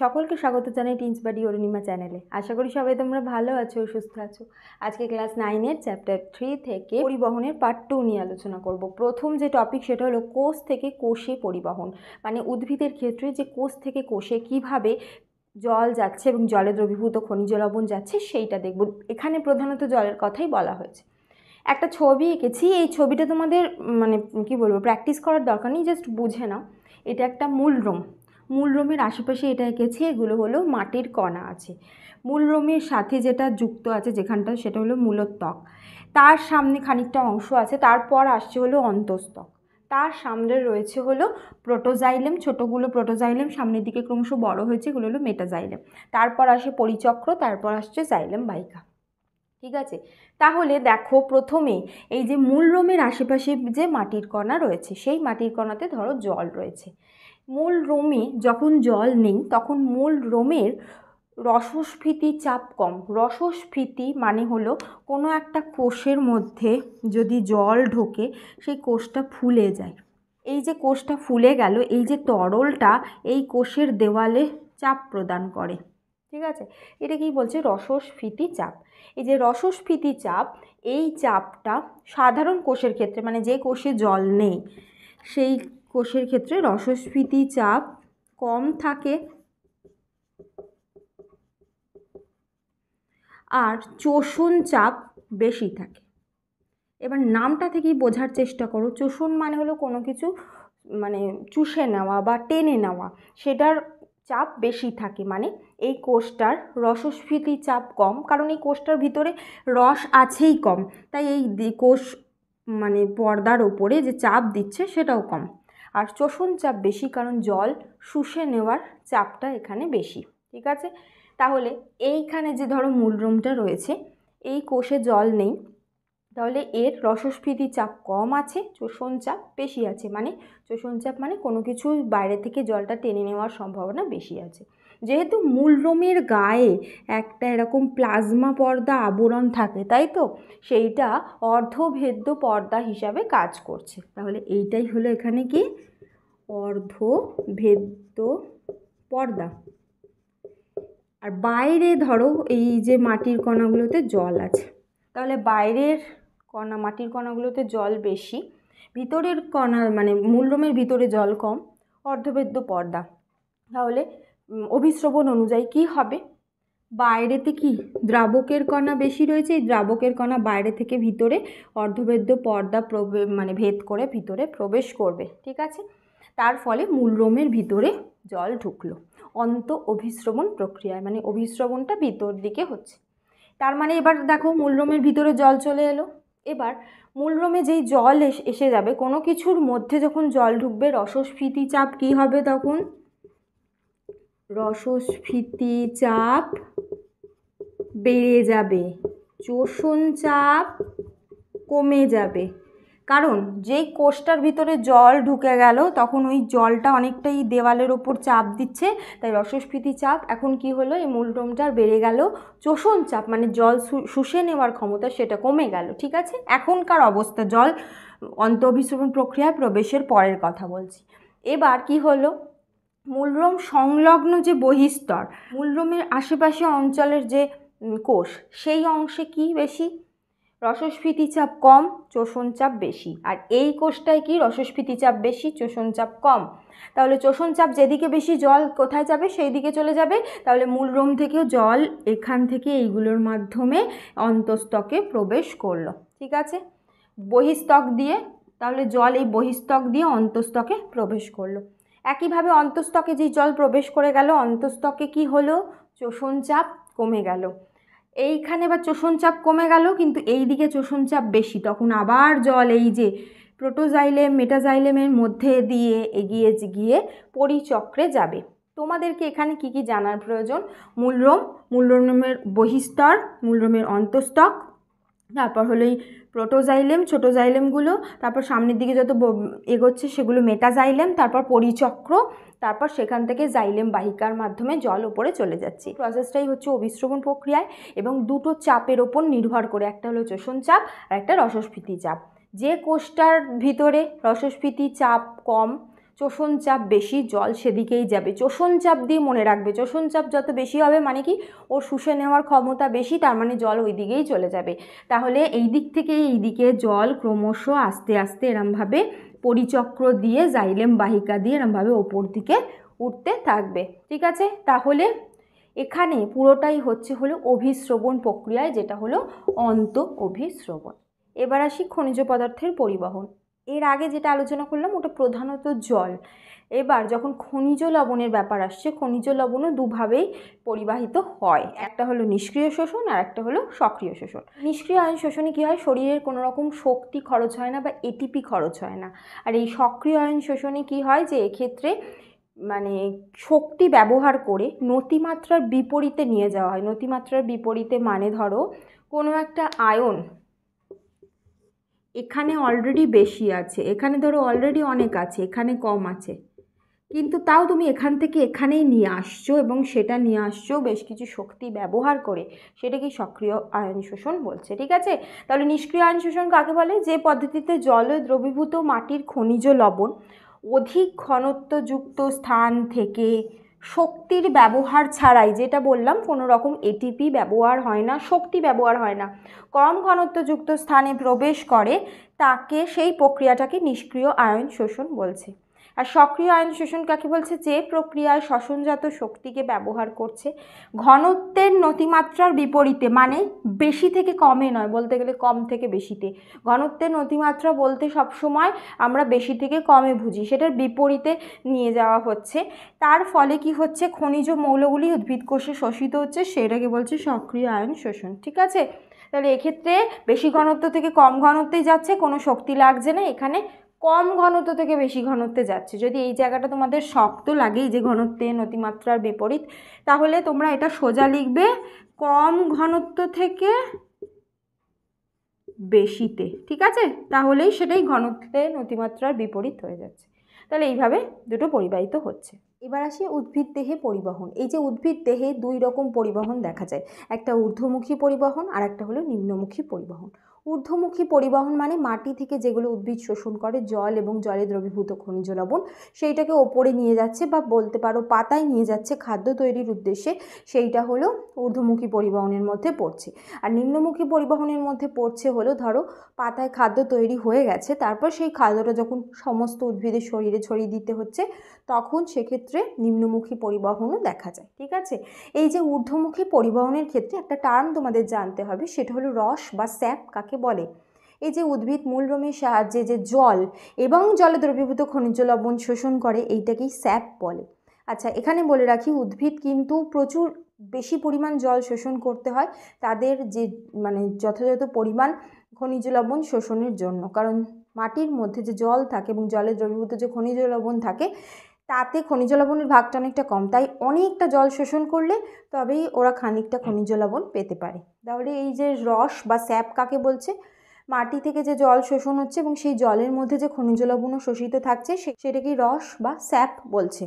সকলকে স্বাগত জানাই টিন্স বাডি অরুণিমা চ্যানেলে আশা করি সবাই তোমরা ভালো আছো সুস্থ আছো আজকে ক্লাস নাইনের চ্যাপ্টার থ্রি থেকে পরিবহনের পার্ট টু নিয়ে আলোচনা করব প্রথম যে টপিক সেটা হলো কোষ থেকে কোষে পরিবহন মানে উদ্ভিদের ক্ষেত্রে যে কোষ থেকে কোষে কিভাবে জল যাচ্ছে এবং জলে দ্রবীভূত খনিজ লবণ যাচ্ছে সেইটা দেখব এখানে প্রধানত জলের কথাই বলা হয়েছে একটা ছবি এঁকেছি এই ছবিটা তোমাদের মানে কি বলবো প্র্যাকটিস করার দরকার নেই জাস্ট বুঝে নাও এটা একটা মূল রুম মূল রোমের আশেপাশে এটা এঁকেছি এগুলো হলো মাটির কণা আছে মূল রোমের সাথে যেটা যুক্ত আছে যেখানটা সেটা হলো মূলত্বক তার সামনে খানিকটা অংশ আছে তারপর আসছে হলো অন্তস্তক তার সামনে রয়েছে হলো প্রোটোজাইলেম ছোটোগুলো প্রোটোজাইলেম সামনের দিকে ক্রমশ বড় হয়েছে এগুলো হলো মেটাজাইলেম তারপর আসে পরিচক্র তারপর আসছে জাইলেম বাইকা ঠিক আছে তাহলে দেখো প্রথমে এই যে মূল রোমের আশেপাশে যে মাটির কণা রয়েছে সেই মাটির কণাতে ধরো জল রয়েছে মূল রোমে যখন জল নেই তখন মূল রোমের রসস্ফীতি চাপ কম রসস্ফীতি মানে হলো কোনো একটা কোষের মধ্যে যদি জল ঢোকে সেই কোষটা ফুলে যায় এই যে কোষটা ফুলে গেল এই যে তরলটা এই কোষের দেওয়ালে চাপ প্রদান করে ঠিক আছে এটা কি বলছে রসস্ফীতি চাপ এই যে রসস্ফীতি চাপ এই চাপটা সাধারণ কোষের ক্ষেত্রে মানে যে কোষে জল নেই সেই কোষের ক্ষেত্রে রসস্ফীতি চাপ কম থাকে আর চোষণ চাপ বেশি থাকে এবার নামটা থেকেই বোঝার চেষ্টা করো চোষণ মানে হলো কোনো কিছু মানে চুষে নেওয়া বা টেনে নেওয়া সেটার চাপ বেশি থাকে মানে এই কোষটার রসস্ফীতি চাপ কম কারণ এই কোষটার ভিতরে রস আছেই কম তাই এই কোষ মানে পর্দার ওপরে যে চাপ দিচ্ছে সেটাও কম আর চোষণ চাপ বেশি কারণ জল শুষে নেওয়ার চাপটা এখানে বেশি ঠিক আছে তাহলে এইখানে যে ধরো মূলরুমটা রয়েছে এই কোষে জল নেই তাহলে এর রসস্ফীতি চাপ কম আছে চোষণ চাপ বেশি আছে মানে চোষণ চাপ মানে কোনো কিছু বাইরে থেকে জলটা টেনে নেওয়ার সম্ভাবনা বেশি আছে যেহেতু মূল রোমের গায়ে একটা এরকম প্লাজমা পর্দা আবরণ থাকে তাই তো সেইটা অর্ধভেদ্য পর্দা হিসাবে কাজ করছে তাহলে এইটাই হলো এখানে কি অর্ধভেদ্য পর্দা আর বাইরে ধরো এই যে মাটির কণাগুলোতে জল আছে তাহলে বাইরের কণা মাটির কণাগুলোতে জল বেশি ভিতরের কণা মানে মূল রোমের ভিতরে জল কম অর্ধভেদ্য পর্দা তাহলে অভিশ্রবণ অনুযায়ী কি হবে বাইরেতে কি দ্রাবকের কণা বেশি রয়েছে এই দ্রাবকের কণা বাইরে থেকে ভিতরে অর্ধবেদ্য পর্দা প্রবে মানে ভেদ করে ভিতরে প্রবেশ করবে ঠিক আছে তার ফলে মূলরোমের ভিতরে জল ঢুকলো অন্ত অভিশ্রবণ প্রক্রিয়ায় মানে অভিশ্রবণটা ভিতর দিকে হচ্ছে তার মানে এবার দেখো মূলরোমের ভিতরে জল চলে এলো এবার মূলরোমে যেই জল এসে যাবে কোনো কিছুর মধ্যে যখন জল ঢুকবে রসস্ফীতি চাপ কী হবে তখন রসস্ফীতি চাপ বেড়ে যাবে চোষণ চাপ কমে যাবে কারণ যেই কোষটার ভিতরে জল ঢুকে গেল তখন ওই জলটা অনেকটাই দেওয়ালের ওপর চাপ দিচ্ছে তাই রসস্ফীতি চাপ এখন কি হলো এই মূলটমটার বেড়ে গেল চোষণ চাপ মানে জল শুষে নেওয়ার ক্ষমতা সেটা কমে গেল ঠিক আছে এখনকার অবস্থা জল অন্ত প্রক্রিয়ায় প্রবেশের পরের কথা বলছি এবার কি হলো মূলরোম সংলগ্ন যে বহিঃস্তর মূলরোমের আশেপাশে অঞ্চলের যে কোষ সেই অংশে কি বেশি রসস্ফীতি চাপ কম চোষণ চাপ বেশি আর এই কোষটায় কি রসস্ফীতি চাপ বেশি চোষণ চাপ কম তাহলে চোষণ চাপ যেদিকে বেশি জল কোথায় যাবে সেই দিকে চলে যাবে তাহলে মূল থেকেও জল এখান থেকে এইগুলোর মাধ্যমে অন্তস্তকে প্রবেশ করলো ঠিক আছে বহিস্তক দিয়ে তাহলে জল এই বহিস্তক দিয়ে অন্তস্তকে প্রবেশ করলো একইভাবে অন্তস্তকে যে জল প্রবেশ করে গেল অন্তস্তকে কি হলো চোষণ চাপ কমে গেল এইখানে বা চোষণ চাপ কমে গেল কিন্তু এই দিকে চোষণ চাপ বেশি তখন আবার জল এই যে প্রোটোজাইলেম মেটাজাইলেমের মধ্যে দিয়ে এগিয়ে গিয়ে পরিচক্রে যাবে তোমাদেরকে এখানে কি কি জানার প্রয়োজন মূলরম মূলরমের বহিস্তর মূলরমের অন্তস্তক তারপর হলো এই প্রোটোজাইলেম ছোটো জাইলেমগুলো তারপর সামনের দিকে যত এগোচ্ছে সেগুলো মেটাজাইলেম তারপর পরিচক্র তারপর সেখান থেকে জাইলেম বাহিকার মাধ্যমে জল ওপরে চলে যাচ্ছে প্রসেসটাই হচ্ছে অভিশ্রবণ প্রক্রিয়ায় এবং দুটো চাপের ওপর নির্ভর করে একটা হলো চোষণ চাপ আর একটা রসস্ফীতি চাপ যে কোষটার ভিতরে রসস্ফীতি চাপ কম চোষণ চাপ বেশি জল সেদিকেই যাবে চোষণ চাপ দিয়ে মনে রাখবে চোষণ চাপ যত বেশি হবে মানে কি ওর শুষে নেওয়ার ক্ষমতা বেশি তার মানে জল ওই দিকেই চলে যাবে তাহলে এই দিক থেকে এই দিকে জল ক্রমশ আস্তে আস্তে এরমভাবে পরিচক্র দিয়ে জাইলেম বাহিকা দিয়ে এরমভাবে ওপর দিকে উঠতে থাকবে ঠিক আছে তাহলে এখানে পুরোটাই হচ্ছে হলো অভিশ্রবণ প্রক্রিয়ায় যেটা হলো অন্ত অভিশ্রবণ এবার আসি খনিজ পদার্থের পরিবহন এর আগে যেটা আলোচনা করলাম ওটা প্রধানত জল এবার যখন খনিজ লবণের ব্যাপার আসছে খনিজ লবণও দুভাবেই পরিবাহিত হয় একটা হলো নিষ্ক্রিয় শোষণ আর একটা হলো সক্রিয় শোষণ নিষ্ক্রিয় আয়ন শোষণে কী হয় শরীরের কোনো রকম শক্তি খরচ হয় না বা এটিপি খরচ হয় না আর এই সক্রিয় আয়ন শোষণে কী হয় যে এক্ষেত্রে মানে শক্তি ব্যবহার করে নতিমাত্রার বিপরীতে নিয়ে যাওয়া হয় নতিমাত্রার বিপরীতে মানে ধরো কোনো একটা আয়ন এখানে অলরেডি বেশি আছে এখানে ধরো অলরেডি অনেক আছে এখানে কম আছে কিন্তু তাও তুমি এখান থেকে এখানেই নিয়ে আসছো এবং সেটা নিয়ে আসছো বেশ কিছু শক্তি ব্যবহার করে সেটাকে সক্রিয় আয়ন শোষণ বলছে ঠিক আছে তাহলে নিষ্ক্রিয় আয়ন শোষণ কাকে বলে যে পদ্ধতিতে জল দ্রবীভূত মাটির খনিজ লবণ অধিক ঘনত্বযুক্ত স্থান থেকে শক্তির ব্যবহার ছাড়াই যেটা বললাম কোনো রকম এটিপি ব্যবহার হয় না শক্তি ব্যবহার হয় না কম ঘনত্বযুক্ত স্থানে প্রবেশ করে তাকে সেই প্রক্রিয়াটাকে নিষ্ক্রিয় আয়ন শোষণ বলছে আর সক্রিয় আয়ন শোষণ কাকে বলছে যে প্রক্রিয়ায় শ্বসনজাত শক্তিকে ব্যবহার করছে ঘনত্বের নতিমাত্রার বিপরীতে মানে বেশি থেকে কমে নয় বলতে গেলে কম থেকে বেশিতে ঘনত্বের নতিমাত্রা বলতে সব সময় আমরা বেশি থেকে কমে বুঝি সেটার বিপরীতে নিয়ে যাওয়া হচ্ছে তার ফলে কি হচ্ছে খনিজ মৌলগুলি উদ্ভিদ কোষে শোষিত হচ্ছে সেটাকে বলছে সক্রিয় আয়ন শোষণ ঠিক আছে তাহলে এক্ষেত্রে বেশি ঘনত্ব থেকে কম ঘনত্বে যাচ্ছে কোনো শক্তি লাগছে না এখানে কম ঘনত্ব থেকে বেশি ঘনত্বে যাচ্ছে যদি এই জায়গাটা তোমাদের শক্ত লাগেই যে ঘনত্বে নতিমাত্রার বিপরীত তাহলে তোমরা এটা সোজা লিখবে কম ঘনত্ব থেকে বেশিতে ঠিক আছে তাহলেই সেটাই ঘনত্বে নতিমাত্রার বিপরীত হয়ে যাচ্ছে তাহলে এইভাবে দুটো পরিবাহিত হচ্ছে এবার আসি উদ্ভিদ দেহে পরিবহন এই যে উদ্ভিদ দেহে দুই রকম পরিবহন দেখা যায় একটা ঊর্ধ্বমুখী পরিবহন আর একটা হলো নিম্নমুখী পরিবহন ঊর্ধ্বমুখী পরিবহন মানে মাটি থেকে যেগুলো উদ্ভিদ শোষণ করে জল এবং জলে দ্রবীভূত খনিজ লবণ সেইটাকে ওপরে নিয়ে যাচ্ছে বা বলতে পারো পাতায় নিয়ে যাচ্ছে খাদ্য তৈরির উদ্দেশ্যে সেইটা হলো ঊর্ধ্বমুখী পরিবহনের মধ্যে পড়ছে আর নিম্নমুখী পরিবহনের মধ্যে পড়ছে হলো ধরো পাতায় খাদ্য তৈরি হয়ে গেছে তারপর সেই খাদ্যটা যখন সমস্ত উদ্ভিদের শরীরে ছড়িয়ে দিতে হচ্ছে তখন সেক্ষেত্রে নিম্নমুখী পরিবহনও দেখা যায় ঠিক আছে এই যে ঊর্ধ্বমুখী পরিবহনের ক্ষেত্রে একটা টার্ম তোমাদের জানতে হবে সেটা হলো রস বা স্যাপ কাকে কাকে বলে এই যে উদ্ভিদ মূলরমের সাহায্যে যে জল এবং জলে দ্রবীভূত খনিজ লবণ শোষণ করে এইটাকেই স্যাপ বলে আচ্ছা এখানে বলে রাখি উদ্ভিদ কিন্তু প্রচুর বেশি পরিমাণ জল শোষণ করতে হয় তাদের যে মানে যথাযথ পরিমাণ খনিজ লবণ শোষণের জন্য কারণ মাটির মধ্যে যে জল থাকে এবং জলে দ্রবীভূত যে খনিজ লবণ থাকে তাতে খনিজ লবণের ভাগটা অনেকটা কম তাই অনেকটা জল শোষণ করলে তবেই ওরা খানিকটা খনিজ লবণ পেতে পারে তাহলে এই যে রস বা স্যাপ কাকে বলছে মাটি থেকে যে জল শোষণ হচ্ছে এবং সেই জলের মধ্যে যে খনিজ লবণও শোষিত থাকছে সেটাকেই রস বা স্যাপ বলছে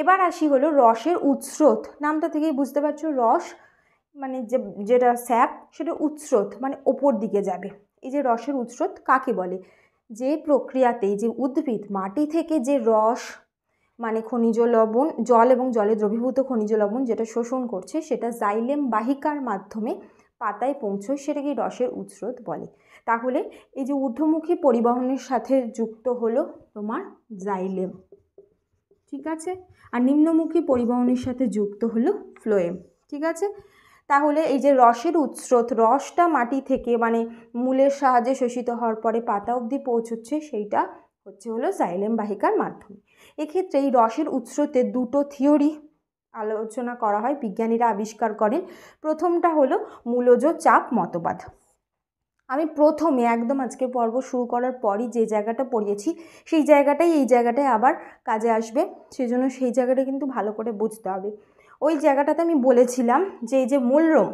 এবার আসি হলো রসের উৎস্রোত নামটা থেকেই বুঝতে পারছো রস মানে যে যেটা স্যাপ সেটা উৎস্রোত মানে ওপর দিকে যাবে এই যে রসের উৎস্রোত কাকে বলে যে প্রক্রিয়াতে যে উদ্ভিদ মাটি থেকে যে রস মানে খনিজ লবণ জল এবং জলে দ্রবীভূত খনিজ লবণ যেটা শোষণ করছে সেটা জাইলেম বাহিকার মাধ্যমে পাতায় পৌঁছয় সেটাকে রসের উৎস্রোত বলে তাহলে এই যে ঊর্ধ্বমুখী পরিবহনের সাথে যুক্ত হলো তোমার জাইলেম ঠিক আছে আর নিম্নমুখী পরিবহনের সাথে যুক্ত হলো ফ্লোয়েম ঠিক আছে তাহলে এই যে রসের উৎস্রোত রসটা মাটি থেকে মানে মূলের সাহায্যে শোষিত হওয়ার পরে পাতা অবধি পৌঁছচ্ছে সেইটা হচ্ছে হলো জাইলেম বাহিকার মাধ্যমে এক্ষেত্রে এই রসের উৎসতে দুটো থিওরি আলোচনা করা হয় বিজ্ঞানীরা আবিষ্কার করেন প্রথমটা হলো মূলজ চাপ মতবাদ আমি প্রথমে একদম আজকে পর্ব শুরু করার পরই যে জায়গাটা পড়িয়েছি সেই জায়গাটাই এই জায়গাটায় আবার কাজে আসবে সেজন্য সেই জায়গাটা কিন্তু ভালো করে বুঝতে হবে ওই জায়গাটাতে আমি বলেছিলাম যে এই যে মূলরোম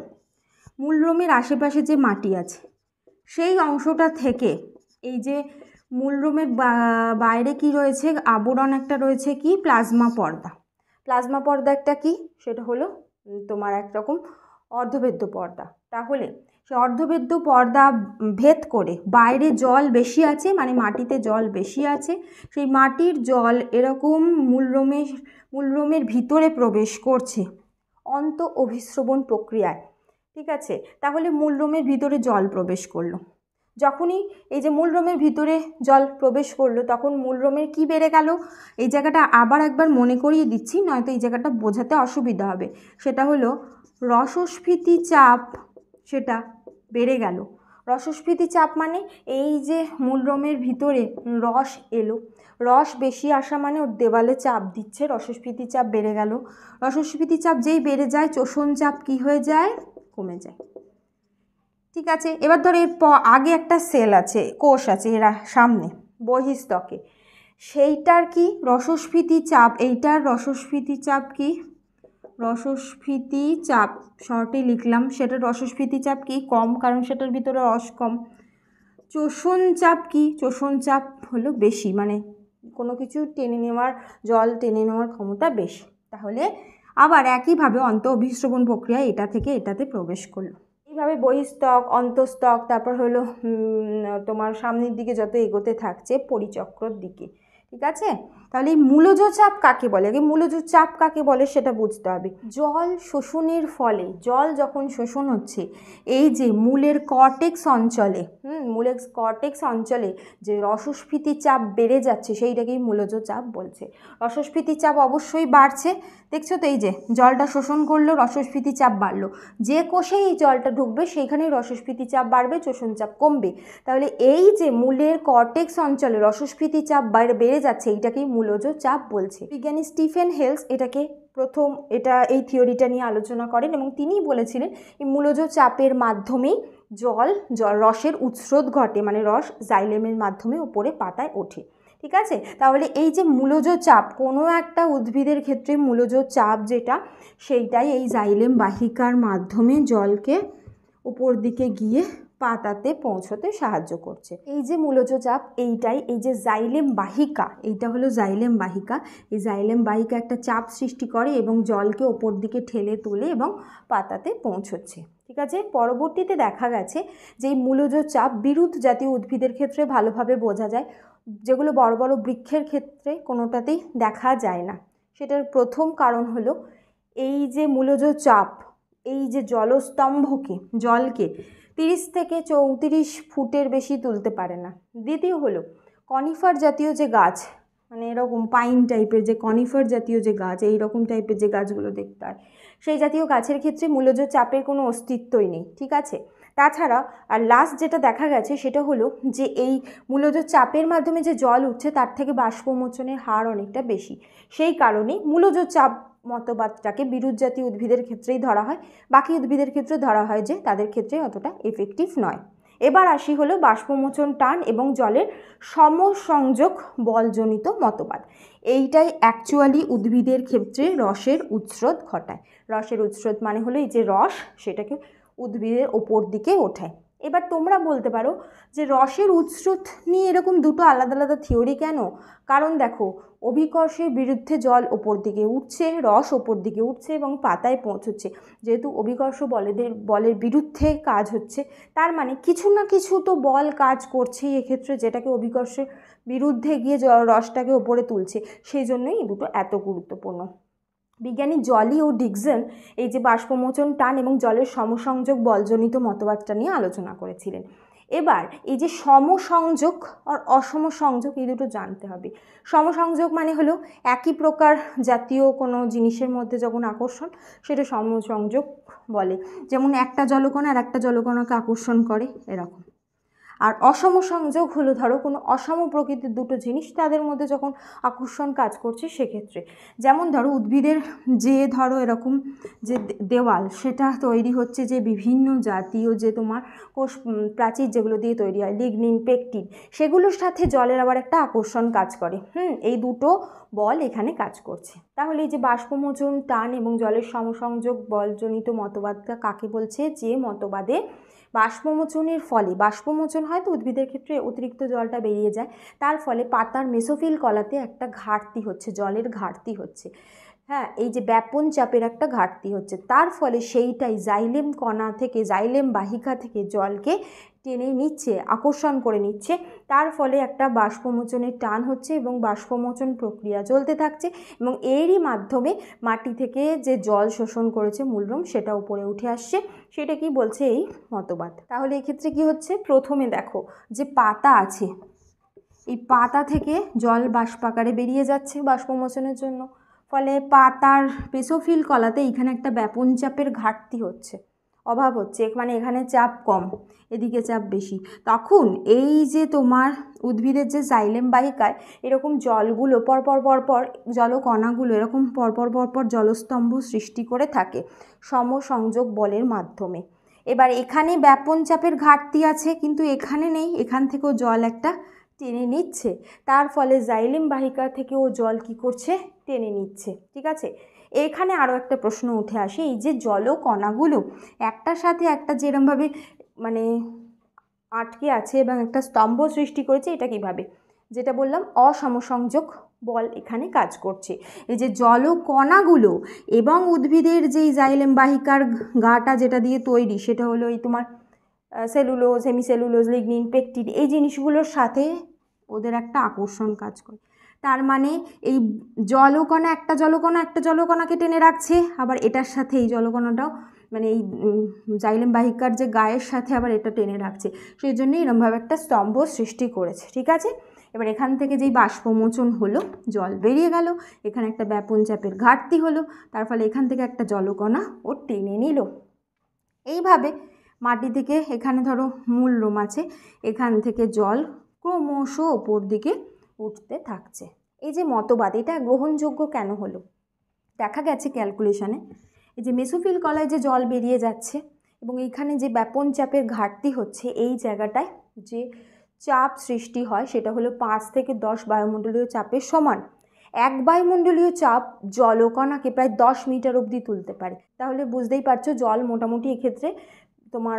মূলরোমের আশেপাশে যে মাটি আছে সেই অংশটা থেকে এই যে মূল রুমের বাইরে কি রয়েছে আবরণ একটা রয়েছে কি প্লাজমা পর্দা প্লাজমা পর্দা একটা কি সেটা হলো তোমার একরকম অর্ধবেদ্য পর্দা তাহলে সে অর্ধবেদ্য পর্দা ভেদ করে বাইরে জল বেশি আছে মানে মাটিতে জল বেশি আছে সেই মাটির জল এরকম মূলরোমের মূলরোমের ভিতরে প্রবেশ করছে অন্ত অভিশ্রবণ প্রক্রিয়ায় ঠিক আছে তাহলে মূলরোমের ভিতরে জল প্রবেশ করলো যখনই এই যে মূলরোমের ভিতরে জল প্রবেশ করলো তখন মূলরোমের কি বেড়ে গেল এই জায়গাটা আবার একবার মনে করিয়ে দিচ্ছি নয়তো এই জায়গাটা বোঝাতে অসুবিধা হবে সেটা হলো রসস্ফীতি চাপ সেটা বেড়ে গেল রসস্ফীতি চাপ মানে এই যে মূলরোমের ভিতরে রস এলো রস বেশি আসা মানে ওর দেওয়ালে চাপ দিচ্ছে রসস্ফীতি চাপ বেড়ে গেল রসস্ফীতি চাপ যেই বেড়ে যায় চোষণ চাপ কি হয়ে যায় কমে যায় ঠিক আছে এবার ধরো এর আগে একটা সেল আছে কোষ আছে এরা সামনে বহিস্তকে সেইটার কি রসস্ফীতি চাপ এইটার রসস্ফীতি চাপ কি রসস্ফীতি চাপ শর্টে লিখলাম সেটার রসস্ফীতি চাপ কি কম কারণ সেটার ভিতরে রস কম চোষণ চাপ কি চোষণ চাপ হলো বেশি মানে কোনো কিছু টেনে নেওয়ার জল টেনে নেওয়ার ক্ষমতা বেশি তাহলে আবার একইভাবে অন্ত অভিশ্রবণ প্রক্রিয়া এটা থেকে এটাতে প্রবেশ করলো এইভাবে বহিঃস্তক অন্তঃস্তক তারপর হলো তোমার সামনের দিকে যত এগোতে থাকছে পরিচক্রর দিকে ঠিক আছে তাহলে এই মূলজ চাপ কাকে বলে আগে মূলজ চাপ কাকে বলে সেটা বুঝতে হবে জল শোষণের ফলে জল যখন শোষণ হচ্ছে এই যে মূলের কর্টেক্স অঞ্চলে হুম মূলের কর্টেক্স অঞ্চলে যে রসস্ফীতি চাপ বেড়ে যাচ্ছে সেইটাকেই মূলজ চাপ বলছে রসস্ফীতি চাপ অবশ্যই বাড়ছে দেখছো তো এই যে জলটা শোষণ করলো রসস্ফীতি চাপ বাড়লো যে কোষে এই জলটা ঢুকবে সেইখানেই রসস্ফীতি চাপ বাড়বে শোষণ চাপ কমবে তাহলে এই যে মূলের কর্টেক্স অঞ্চলে রসস্ফীতি চাপ বেড়ে যাচ্ছে এইটাকেই মূলজ চাপ বলছে বিজ্ঞানী স্টিফেন হেলস এটাকে প্রথম এটা এই থিওরিটা নিয়ে আলোচনা করেন এবং তিনিই বলেছিলেন এই মূলজ চাপের মাধ্যমেই জল জল রসের উৎস্রোত ঘটে মানে রস জাইলেমের মাধ্যমে ওপরে পাতায় ওঠে ঠিক আছে তাহলে এই যে মূলজ চাপ কোনো একটা উদ্ভিদের ক্ষেত্রে মূলজ চাপ যেটা সেইটাই এই জাইলেম বাহিকার মাধ্যমে জলকে উপর দিকে গিয়ে পাতাতে পৌঁছতে সাহায্য করছে এই যে মূলজ চাপ এইটাই এই যে জাইলেম বাহিকা এইটা হলো জাইলেম বাহিকা এই জাইলেম বাহিকা একটা চাপ সৃষ্টি করে এবং জলকে ওপর দিকে ঠেলে তোলে এবং পাতাতে পৌঁছচ্ছে ঠিক আছে পরবর্তীতে দেখা গেছে যে এই মূলজ চাপ বিরুদ্ধ জাতীয় উদ্ভিদের ক্ষেত্রে ভালোভাবে বোঝা যায় যেগুলো বড় বড় বৃক্ষের ক্ষেত্রে কোনোটাতেই দেখা যায় না সেটার প্রথম কারণ হলো এই যে মূলজ চাপ এই যে জলস্তম্ভকে জলকে তিরিশ থেকে চৌত্রিশ ফুটের বেশি তুলতে পারে না দ্বিতীয় হলো কনিফার জাতীয় যে গাছ মানে এরকম পাইন টাইপের যে কনিফার জাতীয় যে গাছ এই রকম টাইপের যে গাছগুলো দেখতে হয় সেই জাতীয় গাছের ক্ষেত্রে মূলজ চাপের কোনো অস্তিত্বই নেই ঠিক আছে তাছাড়া আর লাস্ট যেটা দেখা গেছে সেটা হলো যে এই মূলত চাপের মাধ্যমে যে জল উঠছে তার থেকে বাষ্পমোচনের হার অনেকটা বেশি সেই কারণে মূলজ চাপ মতবাদটাকে বিরুৎ জাতীয় উদ্ভিদের ক্ষেত্রেই ধরা হয় বাকি উদ্ভিদের ক্ষেত্রে ধরা হয় যে তাদের ক্ষেত্রে অতটা এফেক্টিভ নয় এবার আসি হলো বাষ্পমোচন টান এবং জলের সমসংযোগ বলজনিত মতবাদ এইটাই অ্যাকচুয়ালি উদ্ভিদের ক্ষেত্রে রসের উৎস্রোত ঘটায় রসের উৎস্রোত মানে হলো এই যে রস সেটাকে উদ্ভিদের ওপর দিকে ওঠায় এবার তোমরা বলতে পারো যে রসের উৎস্রোত নিয়ে এরকম দুটো আলাদা আলাদা থিওরি কেন কারণ দেখো অভিকর্ষের বিরুদ্ধে জল ওপর দিকে উঠছে রস ওপর দিকে উঠছে এবং পাতায় পৌঁছচ্ছে যেহেতু অভিকর্ষ বলেদের বলের বিরুদ্ধে কাজ হচ্ছে তার মানে কিছু না কিছু তো বল কাজ করছেই এক্ষেত্রে যেটাকে অভিকর্ষের বিরুদ্ধে গিয়ে রসটাকে ওপরে তুলছে সেই জন্যই দুটো এত গুরুত্বপূর্ণ বিজ্ঞানী জলি ও ডিকসন এই যে বাষ্পমোচন টান এবং জলের সমসংযোগ বলজনিত মতবাদটা নিয়ে আলোচনা করেছিলেন এবার এই যে সমসংযোগ আর অসম সংযোগ এই দুটো জানতে হবে সমসংযোগ মানে হলো একই প্রকার জাতীয় কোনো জিনিসের মধ্যে যখন আকর্ষণ সেটা সমসংযোগ বলে যেমন একটা জলকণা আর একটা জলকণাকে আকর্ষণ করে এরকম আর অসম সংযোগ হলো ধরো কোনো অসম প্রকৃতির দুটো জিনিস তাদের মধ্যে যখন আকর্ষণ কাজ করছে সেক্ষেত্রে যেমন ধরো উদ্ভিদের যে ধরো এরকম যে দেওয়াল সেটা তৈরি হচ্ছে যে বিভিন্ন জাতীয় যে তোমার কোষ প্রাচীর যেগুলো দিয়ে তৈরি হয় লিগনিন পেকটিন সেগুলোর সাথে জলের আবার একটা আকর্ষণ কাজ করে হুম এই দুটো বল এখানে কাজ করছে তাহলে এই যে বাষ্পমোচন টান এবং জলের সমসংযোগ বলজনিত মতবাদটা কাকে বলছে যে মতবাদে বাষ্পমোচনের ফলে বাষ্পমোচন হয় তো উদ্ভিদের ক্ষেত্রে অতিরিক্ত জলটা বেরিয়ে যায় তার ফলে পাতার মেসোফিল কলাতে একটা ঘাটতি হচ্ছে জলের ঘাটতি হচ্ছে হ্যাঁ এই যে ব্যাপন চাপের একটা ঘাটতি হচ্ছে তার ফলে সেইটাই জাইলেম কণা থেকে জাইলেম বাহিকা থেকে জলকে টেনে নিচ্ছে আকর্ষণ করে নিচ্ছে তার ফলে একটা বাষ্পমোচনের টান হচ্ছে এবং বাষ্পমোচন প্রক্রিয়া চলতে থাকছে এবং এরই মাধ্যমে মাটি থেকে যে জল শোষণ করেছে মূলরম সেটা উপরে উঠে আসছে সেটা কি বলছে এই মতবাদ তাহলে এক্ষেত্রে কি হচ্ছে প্রথমে দেখো যে পাতা আছে এই পাতা থেকে জল বাষ্পাকারে বেরিয়ে যাচ্ছে বাষ্পমোচনের জন্য ফলে পাতার পেসোফিল কলাতে এখানে একটা ব্যাপন চাপের ঘাটতি হচ্ছে অভাব হচ্ছে মানে এখানে চাপ কম এদিকে চাপ বেশি তখন এই যে তোমার উদ্ভিদের যে জাইলেম বাহিকায় এরকম জলগুলো পরপর পরপর জলকণাগুলো এরকম পরপর পরপর জলস্তম্ভ সৃষ্টি করে থাকে সমসংযোগ বলের মাধ্যমে এবার এখানে ব্যাপন চাপের ঘাটতি আছে কিন্তু এখানে নেই এখান থেকেও জল একটা টেনে নিচ্ছে তার ফলে জাইলেম বাহিকা থেকেও জল কি করছে টেনে নিচ্ছে ঠিক আছে এখানে আরও একটা প্রশ্ন উঠে আসে এই যে জলকণাগুলো একটার সাথে একটা যেরমভাবে মানে আটকে আছে এবং একটা স্তম্ভ সৃষ্টি করেছে এটা কিভাবে যেটা বললাম অসমসংযোগ বল এখানে কাজ করছে এই যে জলকণাগুলো এবং উদ্ভিদের যেই জাইলেম বাহিকার গাটা যেটা দিয়ে তৈরি সেটা হলো এই তোমার সেলুলোজ হেমিসেলুলোজ লিগনিন পেকটিন এই জিনিসগুলোর সাথে ওদের একটা আকর্ষণ কাজ করে তার মানে এই জলকণা একটা জলকণা একটা জলকণাকে টেনে রাখছে আবার এটার সাথে এই জলকণাটাও মানে এই জাইলেম বাহিকার যে গায়ের সাথে আবার এটা টেনে রাখছে সেই জন্যই এরমভাবে একটা স্তম্ভ সৃষ্টি করেছে ঠিক আছে এবার এখান থেকে যেই বাষ্পমোচন হলো জল বেরিয়ে গেল এখানে একটা ব্যাপন চাপের ঘাটতি হলো তার ফলে এখান থেকে একটা জলকণা ও টেনে নিল এইভাবে মাটি থেকে এখানে ধরো মূল রোম আছে এখান থেকে জল ক্রমশ ওপর দিকে উঠতে থাকছে এই যে মতবাদ এটা গ্রহণযোগ্য কেন হলো দেখা গেছে ক্যালকুলেশনে এই যে মেসোফিল কলায় যে জল বেরিয়ে যাচ্ছে এবং এইখানে যে ব্যাপন চাপের ঘাটতি হচ্ছে এই জায়গাটায় যে চাপ সৃষ্টি হয় সেটা হলো পাঁচ থেকে দশ বায়ুমণ্ডলীয় চাপের সমান এক বায়ুমণ্ডলীয় চাপ জলকণাকে প্রায় দশ মিটার অবধি তুলতে পারে তাহলে বুঝতেই পারছো জল মোটামুটি এক্ষেত্রে তোমার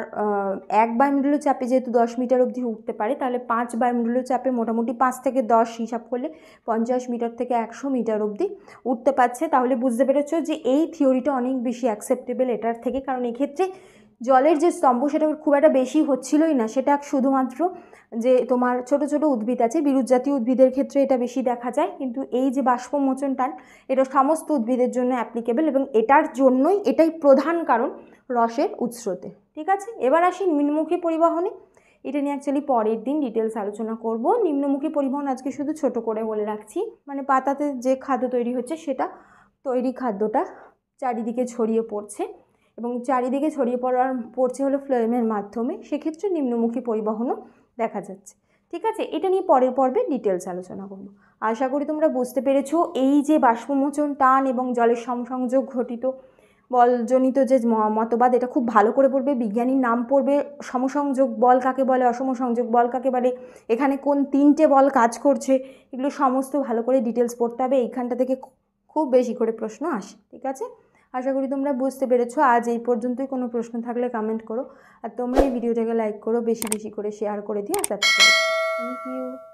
এক বায়ুমণ্ডলীয় চাপে যেহেতু দশ মিটার অবধি উঠতে পারে তাহলে পাঁচ বায়ুমণ্ডলীয় চাপে মোটামুটি পাঁচ থেকে দশ হিসাব করলে পঞ্চাশ মিটার থেকে একশো মিটার অবধি উঠতে পারছে তাহলে বুঝতে পেরেছ যে এই থিওরিটা অনেক বেশি অ্যাকসেপ্টেবল এটার থেকে কারণ এক্ষেত্রে জলের যে স্তম্ভ সেটা খুব একটা বেশি হচ্ছিলই না সেটা শুধুমাত্র যে তোমার ছোট ছোট উদ্ভিদ আছে বিরুৎ জাতীয় উদ্ভিদের ক্ষেত্রে এটা বেশি দেখা যায় কিন্তু এই যে বাষ্পমোচন টান এটা সমস্ত উদ্ভিদের জন্য অ্যাপ্লিকেবল এবং এটার জন্যই এটাই প্রধান কারণ রসের উৎস্রোতে ঠিক আছে এবার আসি নিম্নমুখী পরিবহনে এটা নিয়ে অ্যাকচুয়ালি পরের দিন ডিটেলস আলোচনা করব নিম্নমুখী পরিবহন আজকে শুধু ছোট করে বলে রাখছি মানে পাতাতে যে খাদ্য তৈরি হচ্ছে সেটা তৈরি খাদ্যটা চারিদিকে ছড়িয়ে পড়ছে এবং চারিদিকে ছড়িয়ে পড়ার পড়ছে হলো ফ্লেমের মাধ্যমে সেক্ষেত্রে নিম্নমুখী পরিবহনও দেখা যাচ্ছে ঠিক আছে এটা নিয়ে পরের পর্বে ডিটেলস আলোচনা করব আশা করি তোমরা বুঝতে পেরেছো এই যে বাষ্পমোচন টান এবং জলের সংসংযোগ ঘটিত বলজনিত যে মতবাদ এটা খুব ভালো করে পড়বে বিজ্ঞানীর নাম পড়বে সমসংযোগ বল কাকে বলে অসম সংযোগ বল কাকে বলে এখানে কোন তিনটে বল কাজ করছে এগুলো সমস্ত ভালো করে ডিটেলস পড়তে হবে এইখানটা থেকে খুব বেশি করে প্রশ্ন আসে ঠিক আছে আশা করি তোমরা বুঝতে পেরেছো আজ এই পর্যন্তই কোনো প্রশ্ন থাকলে কমেন্ট করো আর তোমরা এই ভিডিওটাকে লাইক করো বেশি বেশি করে শেয়ার করে দিও সাবস্ক্রাইব থ্যাংক ইউ